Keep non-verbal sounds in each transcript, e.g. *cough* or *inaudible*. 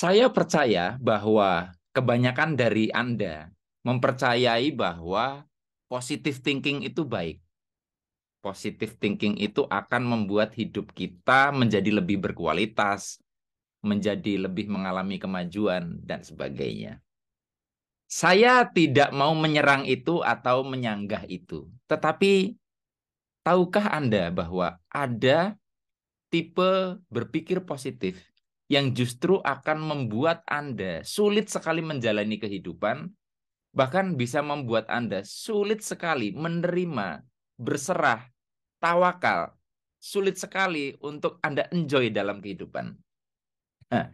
Saya percaya bahwa kebanyakan dari Anda mempercayai bahwa positive thinking itu baik. Positive thinking itu akan membuat hidup kita menjadi lebih berkualitas, menjadi lebih mengalami kemajuan, dan sebagainya. Saya tidak mau menyerang itu atau menyanggah itu, tetapi tahukah Anda bahwa ada tipe berpikir positif yang justru akan membuat Anda sulit sekali menjalani kehidupan, bahkan bisa membuat Anda sulit sekali menerima, berserah, tawakal, sulit sekali untuk Anda enjoy dalam kehidupan. Nah,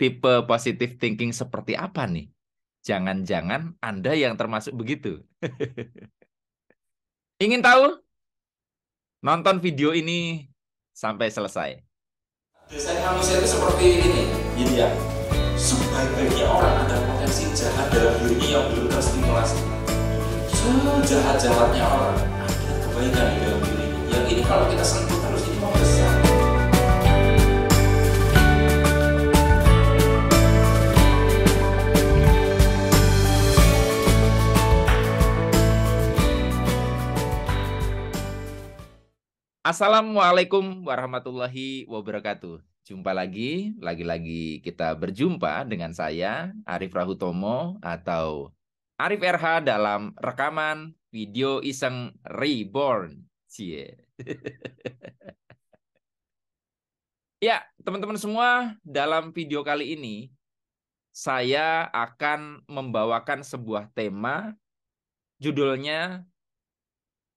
tipe positive thinking seperti apa nih? Jangan-jangan Anda yang termasuk begitu. *laughs* Ingin tahu? Nonton video ini sampai selesai. Biasanya manusia itu seperti ini. Ini ya. Sebaik-baiknya orang ada potensi jahat dalam dirinya yang belum terstimulasi. Sejahat-jahatnya orang ada kebaikan di dalam dirinya. Yang ini kalau kita sentuh Assalamualaikum warahmatullahi wabarakatuh. Jumpa lagi, lagi-lagi kita berjumpa dengan saya Arif Rahutomo atau Arif RH dalam rekaman video iseng Reborn. Cie. *laughs* ya, teman-teman semua, dalam video kali ini saya akan membawakan sebuah tema judulnya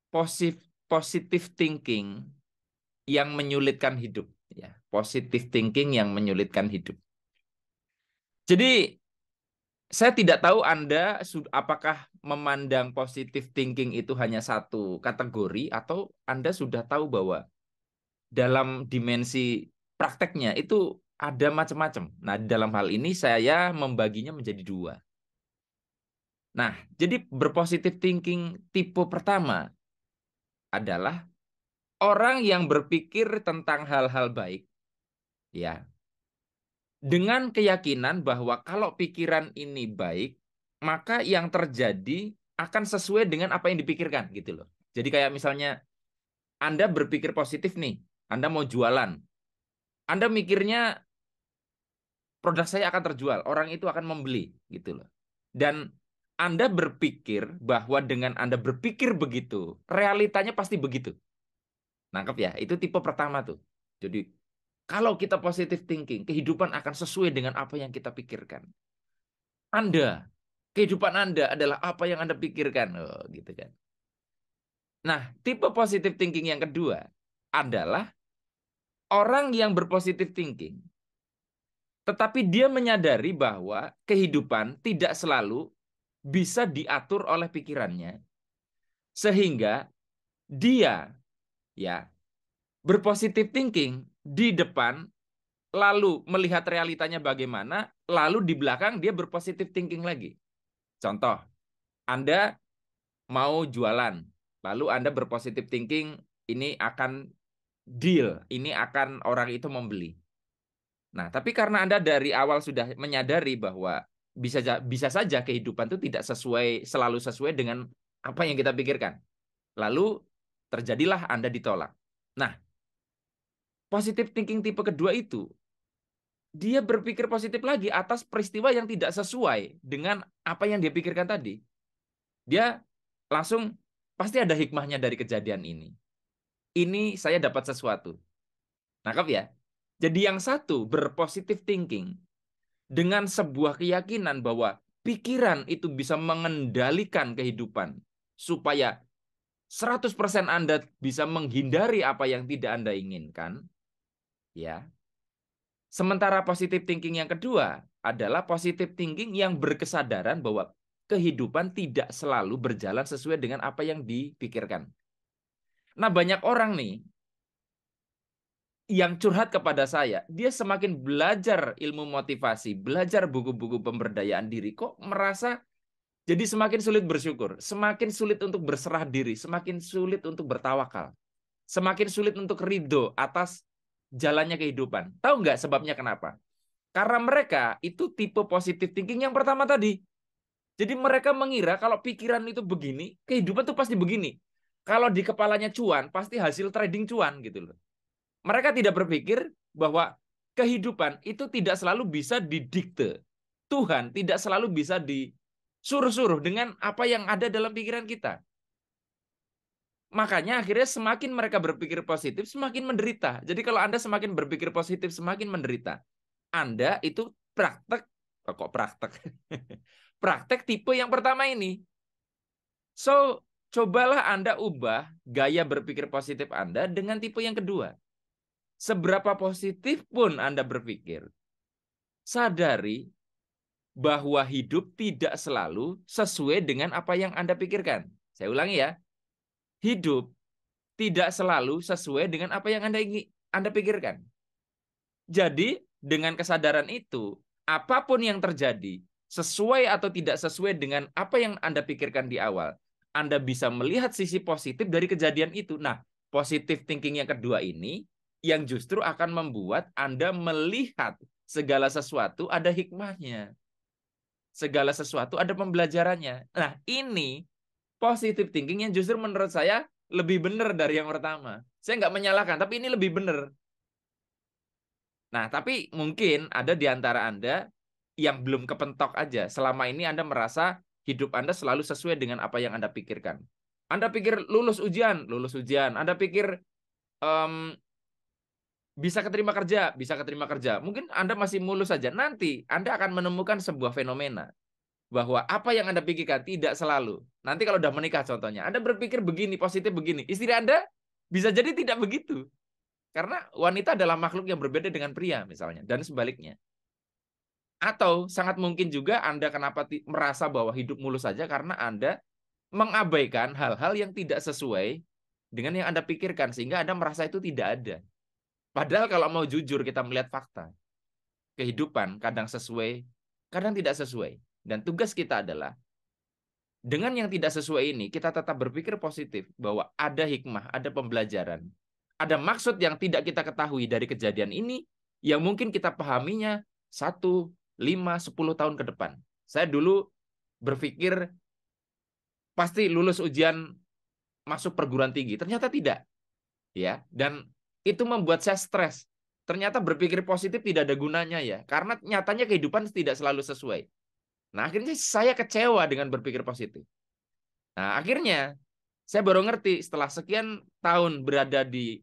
positive positive thinking yang menyulitkan hidup ya positive thinking yang menyulitkan hidup jadi saya tidak tahu Anda apakah memandang positive thinking itu hanya satu kategori atau Anda sudah tahu bahwa dalam dimensi prakteknya itu ada macam-macam. Nah, dalam hal ini saya membaginya menjadi dua. Nah, jadi berpositif thinking tipe pertama adalah orang yang berpikir tentang hal-hal baik ya dengan keyakinan bahwa kalau pikiran ini baik maka yang terjadi akan sesuai dengan apa yang dipikirkan gitu loh jadi kayak misalnya Anda berpikir positif nih Anda mau jualan Anda mikirnya produk saya akan terjual orang itu akan membeli gitu loh dan anda berpikir bahwa dengan Anda berpikir begitu, realitanya pasti begitu. Nangkep ya? Itu tipe pertama tuh. Jadi kalau kita positive thinking, kehidupan akan sesuai dengan apa yang kita pikirkan. Anda, kehidupan Anda adalah apa yang Anda pikirkan. Oh, gitu kan. Nah, tipe positive thinking yang kedua adalah orang yang berpositive thinking tetapi dia menyadari bahwa kehidupan tidak selalu bisa diatur oleh pikirannya sehingga dia ya berpositif thinking di depan lalu melihat realitanya bagaimana lalu di belakang dia berpositif thinking lagi contoh Anda mau jualan lalu Anda berpositif thinking ini akan deal ini akan orang itu membeli nah tapi karena Anda dari awal sudah menyadari bahwa bisa bisa saja kehidupan itu tidak sesuai selalu sesuai dengan apa yang kita pikirkan. Lalu terjadilah Anda ditolak. Nah, positif thinking tipe kedua itu dia berpikir positif lagi atas peristiwa yang tidak sesuai dengan apa yang dia pikirkan tadi. Dia langsung pasti ada hikmahnya dari kejadian ini. Ini saya dapat sesuatu. Nangkap ya? Jadi yang satu berpositif thinking, dengan sebuah keyakinan bahwa pikiran itu bisa mengendalikan kehidupan supaya 100% Anda bisa menghindari apa yang tidak Anda inginkan ya sementara positive thinking yang kedua adalah positive thinking yang berkesadaran bahwa kehidupan tidak selalu berjalan sesuai dengan apa yang dipikirkan. Nah, banyak orang nih yang curhat kepada saya, dia semakin belajar ilmu motivasi, belajar buku-buku pemberdayaan diri, kok merasa jadi semakin sulit bersyukur, semakin sulit untuk berserah diri, semakin sulit untuk bertawakal, semakin sulit untuk ridho atas jalannya kehidupan. Tahu nggak sebabnya kenapa? Karena mereka itu tipe positif thinking yang pertama tadi. Jadi mereka mengira kalau pikiran itu begini, kehidupan itu pasti begini. Kalau di kepalanya cuan, pasti hasil trading cuan gitu loh. Mereka tidak berpikir bahwa kehidupan itu tidak selalu bisa didikte. Tuhan tidak selalu bisa disuruh-suruh dengan apa yang ada dalam pikiran kita. Makanya akhirnya semakin mereka berpikir positif, semakin menderita. Jadi kalau Anda semakin berpikir positif, semakin menderita. Anda itu praktek, oh kok praktek? *laughs* praktek tipe yang pertama ini. So, cobalah Anda ubah gaya berpikir positif Anda dengan tipe yang kedua seberapa positif pun Anda berpikir, sadari bahwa hidup tidak selalu sesuai dengan apa yang Anda pikirkan. Saya ulangi ya. Hidup tidak selalu sesuai dengan apa yang Anda ingin Anda pikirkan. Jadi, dengan kesadaran itu, apapun yang terjadi, sesuai atau tidak sesuai dengan apa yang Anda pikirkan di awal, Anda bisa melihat sisi positif dari kejadian itu. Nah, positive thinking yang kedua ini yang justru akan membuat Anda melihat segala sesuatu ada hikmahnya. Segala sesuatu ada pembelajarannya. Nah, ini positive thinking yang justru menurut saya lebih benar dari yang pertama. Saya nggak menyalahkan, tapi ini lebih benar. Nah, tapi mungkin ada di antara Anda yang belum kepentok aja. Selama ini Anda merasa hidup Anda selalu sesuai dengan apa yang Anda pikirkan. Anda pikir lulus ujian, lulus ujian. Anda pikir um, bisa keterima kerja, bisa keterima kerja. Mungkin Anda masih mulus saja. Nanti Anda akan menemukan sebuah fenomena bahwa apa yang Anda pikirkan tidak selalu. Nanti kalau sudah menikah contohnya, Anda berpikir begini, positif begini. Istri Anda bisa jadi tidak begitu. Karena wanita adalah makhluk yang berbeda dengan pria misalnya dan sebaliknya. Atau sangat mungkin juga Anda kenapa merasa bahwa hidup mulus saja karena Anda mengabaikan hal-hal yang tidak sesuai dengan yang Anda pikirkan sehingga Anda merasa itu tidak ada. Padahal kalau mau jujur kita melihat fakta. Kehidupan kadang sesuai, kadang tidak sesuai. Dan tugas kita adalah dengan yang tidak sesuai ini kita tetap berpikir positif bahwa ada hikmah, ada pembelajaran, ada maksud yang tidak kita ketahui dari kejadian ini yang mungkin kita pahaminya satu, lima, sepuluh tahun ke depan. Saya dulu berpikir pasti lulus ujian masuk perguruan tinggi, ternyata tidak. Ya, dan itu membuat saya stres. Ternyata berpikir positif tidak ada gunanya ya, karena nyatanya kehidupan tidak selalu sesuai. Nah, akhirnya saya kecewa dengan berpikir positif. Nah, akhirnya saya baru ngerti setelah sekian tahun berada di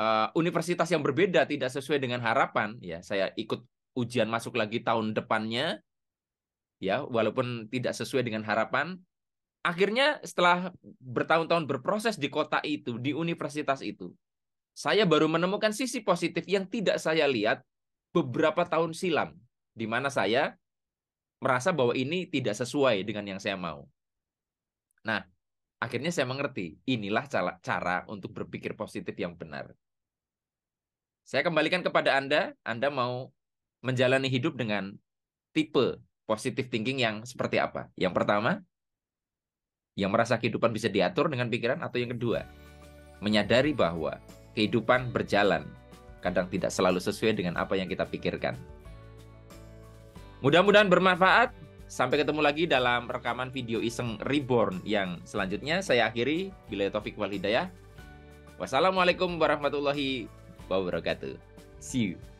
uh, universitas yang berbeda tidak sesuai dengan harapan, ya saya ikut ujian masuk lagi tahun depannya. Ya, walaupun tidak sesuai dengan harapan, akhirnya setelah bertahun-tahun berproses di kota itu, di universitas itu, saya baru menemukan sisi positif yang tidak saya lihat beberapa tahun silam, di mana saya merasa bahwa ini tidak sesuai dengan yang saya mau. Nah, akhirnya saya mengerti, inilah cara, cara untuk berpikir positif yang benar. Saya kembalikan kepada Anda, Anda mau menjalani hidup dengan tipe positif thinking yang seperti apa? Yang pertama, yang merasa kehidupan bisa diatur dengan pikiran, atau yang kedua, menyadari bahwa kehidupan berjalan, kadang tidak selalu sesuai dengan apa yang kita pikirkan. Mudah-mudahan bermanfaat. Sampai ketemu lagi dalam rekaman video iseng Reborn yang selanjutnya saya akhiri. Bila Taufik wal Hidayah. Wassalamualaikum warahmatullahi wabarakatuh. See you.